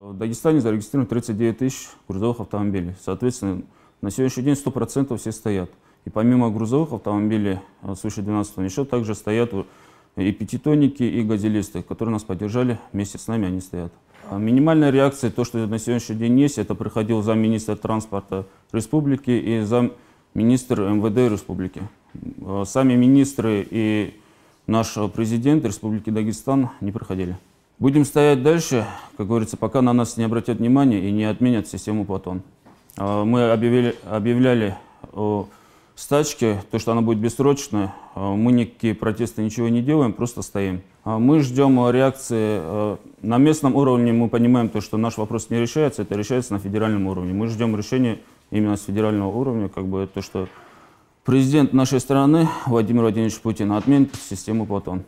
В Дагестане зарегистрировано 39 тысяч грузовых автомобилей. Соответственно, на сегодняшний день 100% все стоят. И помимо грузовых автомобилей э, свыше 12 тонн, еще также стоят и пятитонники, и газелисты, которые нас поддержали, вместе с нами они стоят. А минимальная реакция, то, что на сегодняшний день есть, это приходил замминистра транспорта республики и замминистр МВД республики. Э, сами министры и наш президент Республики Дагестан не проходили. Будем стоять дальше, как говорится, пока на нас не обратят внимания и не отменят систему Платон. А, мы объявили, объявляли о стачке, то, что она будет бессрочная. Мы никакие протесты ничего не делаем, просто стоим. А, мы ждем реакции. А, на местном уровне мы понимаем то, что наш вопрос не решается, это решается на федеральном уровне. Мы ждем решения именно с федерального уровня, как бы то, что президент нашей страны Владимир Владимирович Путин отменит систему Платон.